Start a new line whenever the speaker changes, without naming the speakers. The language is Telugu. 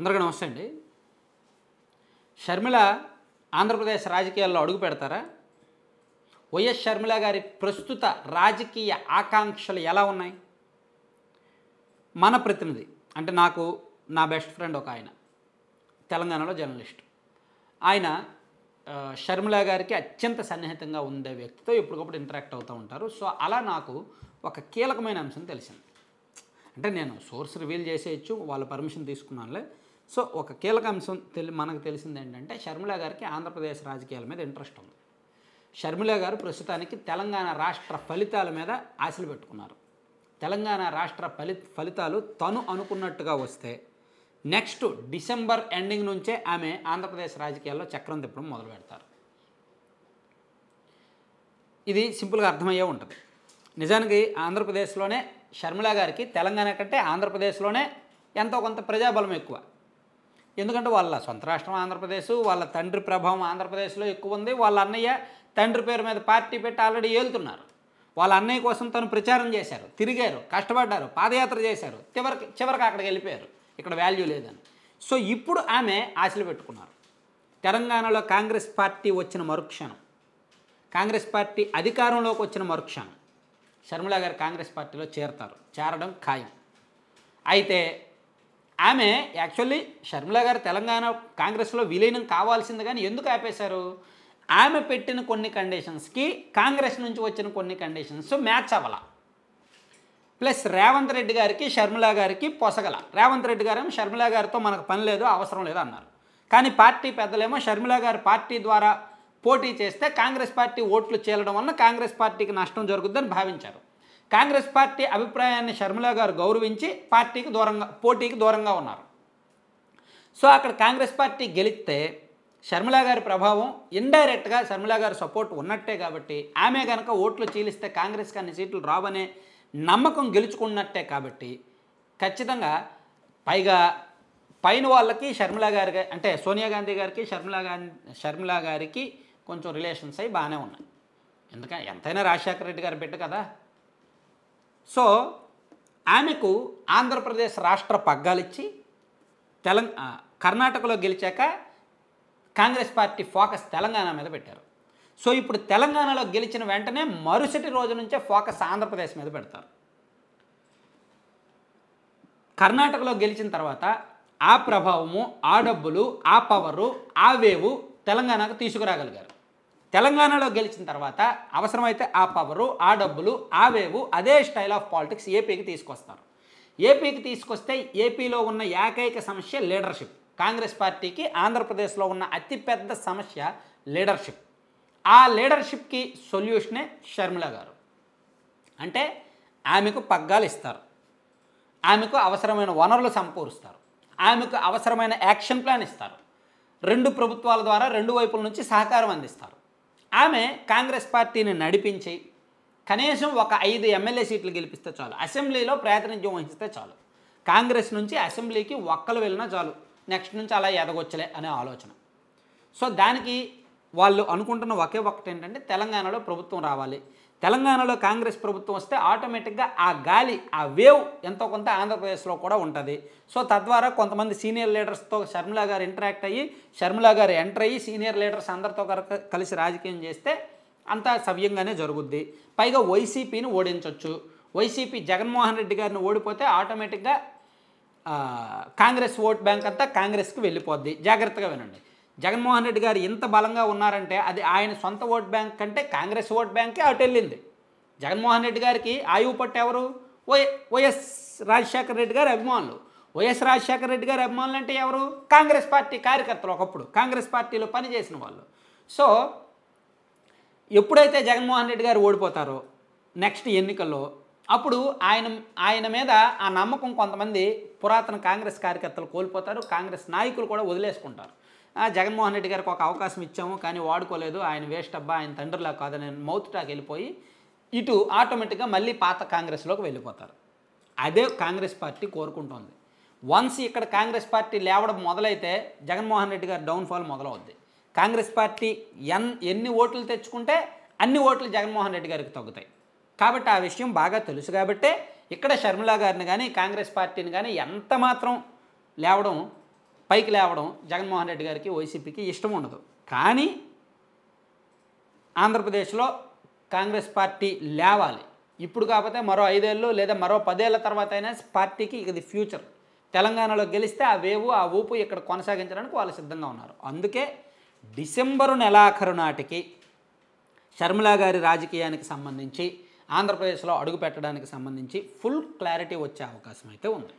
అందరికీ నమస్తే అండి షర్మిల ఆంధ్రప్రదేశ్ రాజకీయాల్లో అడుగు పెడతారా వైఎస్ షర్మిల గారి ప్రస్తుత రాజకీయ ఆకాంక్షలు ఎలా ఉన్నాయి మన ప్రతినిధి అంటే నాకు నా బెస్ట్ ఫ్రెండ్ ఒక ఆయన తెలంగాణలో జర్నలిస్ట్ ఆయన షర్మిల గారికి అత్యంత సన్నిహితంగా ఉండే వ్యక్తితో ఎప్పటికప్పుడు ఇంటరాక్ట్ అవుతూ ఉంటారు సో అలా నాకు ఒక కీలకమైన అంశం తెలిసింది అంటే నేను సోర్స్ రివీల్ చేసేయచ్చు వాళ్ళ పర్మిషన్ తీసుకున్నానులే సో ఒక కీలక అంశం తెలి మనకు తెలిసింది ఏంటంటే షర్మిల గారికి ఆంధ్రప్రదేశ్ రాజకీయాల మీద ఇంట్రెస్ట్ ఉంది షర్మిల గారు ప్రస్తుతానికి తెలంగాణ రాష్ట్ర ఫలితాల మీద ఆశలు పెట్టుకున్నారు తెలంగాణ రాష్ట్ర ఫలి ఫలితాలు తను అనుకున్నట్టుగా వస్తే నెక్స్ట్ డిసెంబర్ ఎండింగ్ నుంచే ఆమె ఆంధ్రప్రదేశ్ రాజకీయాల్లో చక్రం తిప్పడం మొదలు పెడతారు ఇది సింపుల్గా అర్థమయ్యే ఉంటుంది నిజానికి ఆంధ్రప్రదేశ్లోనే షర్మిల గారికి తెలంగాణ కంటే ఆంధ్రప్రదేశ్లోనే ఎంతో కొంత ప్రజాబలం ఎక్కువ ఎందుకంటే వాళ్ళ సొంత రాష్ట్రం ఆంధ్రప్రదేశ్ వాళ్ళ తండ్రి ప్రభావం ఆంధ్రప్రదేశ్లో ఎక్కువ ఉంది వాళ్ళ అన్నయ్య తండ్రి పేరు మీద పార్టీ పెట్టి ఆల్రెడీ ఏలుతున్నారు వాళ్ళ అన్నయ్య కోసం తను ప్రచారం చేశారు తిరిగారు కష్టపడ్డారు పాదయాత్ర చేశారు చివరికి చివరికి అక్కడికి వెళ్ళిపోయారు ఇక్కడ వాల్యూ లేదని సో ఇప్పుడు ఆమె ఆశలు పెట్టుకున్నారు తెలంగాణలో కాంగ్రెస్ పార్టీ వచ్చిన మరుక్షణం కాంగ్రెస్ పార్టీ అధికారంలోకి వచ్చిన మరుక్షణం షర్మిల గారు కాంగ్రెస్ పార్టీలో చేరతారు చేరడం ఖాయం అయితే ఆమె యాక్చువల్లీ షర్మిల గారు తెలంగాణ కాంగ్రెస్లో విలీనం కావాల్సింది కానీ ఎందుకు ఆపేశారు ఆమె పెట్టిన కొన్ని కండిషన్స్కి కాంగ్రెస్ నుంచి వచ్చిన కొన్ని కండిషన్స్ మ్యాచ్ అవ్వాల ప్లస్ రేవంత్ రెడ్డి గారికి షర్మిల గారికి పొసగల రేవంత్ రెడ్డి గారు షర్మిల గారితో మనకు పని లేదు అవసరం లేదు అన్నారు కానీ పార్టీ పెద్దలేమో షర్మిల గారు పార్టీ ద్వారా పోటీ చేస్తే కాంగ్రెస్ పార్టీ ఓట్లు చేరడం వలన కాంగ్రెస్ పార్టీకి నష్టం జరుగుద్దని భావించారు కాంగ్రెస్ పార్టీ అభిప్రాయాన్ని షర్మిల గారు గౌరవించి పార్టీకి దూరంగా పోటీకి దూరంగా ఉన్నారు సో అక్కడ కాంగ్రెస్ పార్టీ గెలిస్తే షర్మిల గారి ప్రభావం ఇండైరెక్ట్గా షర్మిల గారి సపోర్ట్ ఉన్నట్టే కాబట్టి ఆమె కనుక ఓట్లు చీలిస్తే కాంగ్రెస్ అన్ని సీట్లు రావనే నమ్మకం గెలుచుకున్నట్టే కాబట్టి ఖచ్చితంగా పైగా పైన వాళ్ళకి షర్మిల గారి అంటే సోనియా గాంధీ గారికి షర్మిల గాంధీ షర్మిల గారికి కొంచెం రిలేషన్స్ అయి బాగానే ఉన్నాయి ఎందుకంటే ఎంతైనా రాజశేఖర రెడ్డి గారు బిడ్డ కదా సో ఆమెకు ఆంధ్రప్రదేశ్ రాష్ట్ర పగ్గాలిచ్చి తెలంగా కర్ణాటకలో గెలిచాక కాంగ్రెస్ పార్టీ ఫోకస్ తెలంగాణ మీద పెట్టారు సో ఇప్పుడు తెలంగాణలో గెలిచిన వెంటనే మరుసటి రోజు నుంచే ఫోకస్ ఆంధ్రప్రదేశ్ మీద పెడతారు కర్ణాటకలో గెలిచిన తర్వాత ఆ ప్రభావము ఆ డబ్బులు ఆ పవరు ఆ వేవు తెలంగాణకు తీసుకురాగలిగారు తెలంగాణలో గెలిచిన తర్వాత అవసరమైతే ఆ పవరు ఆ డబ్బులు ఆ వేవు అదే స్టైల్ ఆఫ్ పాలిటిక్స్ ఏపీకి తీసుకొస్తారు ఏపీకి తీసుకొస్తే ఏపీలో ఉన్న ఏకైక సమస్య లీడర్షిప్ కాంగ్రెస్ పార్టీకి ఆంధ్రప్రదేశ్లో ఉన్న అతిపెద్ద సమస్య లీడర్షిప్ ఆ లీడర్షిప్కి సొల్యూషనే షర్మిల గారు అంటే ఆమెకు పగ్గాలు ఇస్తారు ఆమెకు అవసరమైన వనరులు సమకూరుస్తారు ఆమెకు అవసరమైన యాక్షన్ ప్లాన్ ఇస్తారు రెండు ప్రభుత్వాల ద్వారా రెండు వైపుల నుంచి సహకారం అందిస్తారు ఆమె కాంగ్రెస్ పార్టీని నడిపించి కనీసం ఒక ఐదు ఎమ్మెల్యే సీట్లు గెలిపిస్తే చాలు అసెంబ్లీలో ప్రాతినిధ్యం వహిస్తే చాలు కాంగ్రెస్ నుంచి అసెంబ్లీకి ఒక్కలు వెళ్ళినా చాలు నెక్స్ట్ నుంచి అలా ఎదగొచ్చలే అనే ఆలోచన సో దానికి వాళ్ళు అనుకుంటున్న ఒకే ఒకటి ఏంటంటే తెలంగాణలో ప్రభుత్వం రావాలి తెలంగాణలో కాంగ్రెస్ ప్రభుత్వం వస్తే ఆటోమేటిక్గా ఆ గాలి ఆ వేవ్ ఎంతో కొంత ఆంధ్రప్రదేశ్లో కూడా ఉంటుంది సో తద్వారా కొంతమంది సీనియర్ లీడర్స్తో షర్మిలా గారు ఇంటరాక్ట్ అయ్యి షర్మిలా గారు ఎంటర్ అయ్యి సీనియర్ లీడర్స్ అందరితో కలిసి రాజకీయం చేస్తే అంతా సవ్యంగానే జరుగుద్ది పైగా వైసీపీని ఓడించవచ్చు వైసీపీ జగన్మోహన్ రెడ్డి గారిని ఓడిపోతే ఆటోమేటిక్గా కాంగ్రెస్ ఓట్ బ్యాంక్ అంతా కాంగ్రెస్కి వెళ్ళిపోద్ది జాగ్రత్తగా వినండి జగన్మోహన్ రెడ్డి గారు ఇంత బలంగా ఉన్నారంటే అది ఆయన సొంత ఓట్ బ్యాంక్ కంటే కాంగ్రెస్ ఓట్ బ్యాంకే అటు వెళ్ళింది జగన్మోహన్ రెడ్డి గారికి ఆయువు పట్టు ఎవరు వై వైఎస్ రాజశేఖర రెడ్డి గారి అభిమానులు వైఎస్ రాజశేఖర రెడ్డి గారి అభిమానులు అంటే ఎవరు కాంగ్రెస్ పార్టీ కార్యకర్తలు ఒకప్పుడు కాంగ్రెస్ పార్టీలో పనిచేసిన వాళ్ళు సో ఎప్పుడైతే జగన్మోహన్ రెడ్డి గారు ఓడిపోతారో నెక్స్ట్ ఎన్నికల్లో అప్పుడు ఆయన ఆయన మీద ఆ నమ్మకం కొంతమంది పురాతన కాంగ్రెస్ కార్యకర్తలు కోల్పోతారు కాంగ్రెస్ నాయకులు కూడా వదిలేసుకుంటారు జగన్మోహన్ రెడ్డి గారికి ఒక అవకాశం ఇచ్చాము కానీ వాడుకోలేదు ఆయన వేస్ట్ అబ్బా ఆయన తండ్రిలా కాదని మౌత్ టాక్ వెళ్ళిపోయి ఇటు ఆటోమేటిక్గా మళ్ళీ పాత కాంగ్రెస్లోకి వెళ్ళిపోతారు అదే కాంగ్రెస్ పార్టీ కోరుకుంటోంది వన్స్ ఇక్కడ కాంగ్రెస్ పార్టీ లేవడం మొదలైతే జగన్మోహన్ రెడ్డి గారి డౌన్ఫాల్ మొదలవుద్ది కాంగ్రెస్ పార్టీ ఎన్ ఎన్ని ఓట్లు తెచ్చుకుంటే అన్ని ఓట్లు జగన్మోహన్ రెడ్డి గారికి తగ్గుతాయి కాబట్టి ఆ విషయం బాగా తెలుసు కాబట్టే ఇక్కడ షర్మిలా గారిని కానీ కాంగ్రెస్ పార్టీని కానీ ఎంత మాత్రం లేవడం పైకి లేవడం జగన్మోహన్ రెడ్డి గారికి వైసీపీకి ఇష్టం ఉండదు కానీ ఆంధ్రప్రదేశ్లో కాంగ్రెస్ పార్టీ లేవాలి ఇప్పుడు కాకపోతే మరో ఐదేళ్ళు లేదా మరో పదేళ్ల తర్వాత అయినా పార్టీకి ఇది ఫ్యూచర్ తెలంగాణలో గెలిస్తే ఆ వేవు ఆ ఊపు ఇక్కడ కొనసాగించడానికి వాళ్ళు సిద్ధంగా ఉన్నారు అందుకే డిసెంబరు నెలాఖరు నాటికి షర్మిలా గారి రాజకీయానికి సంబంధించి ఆంధ్రప్రదేశ్లో అడుగు పెట్టడానికి సంబంధించి ఫుల్ క్లారిటీ వచ్చే అవకాశం అయితే ఉంది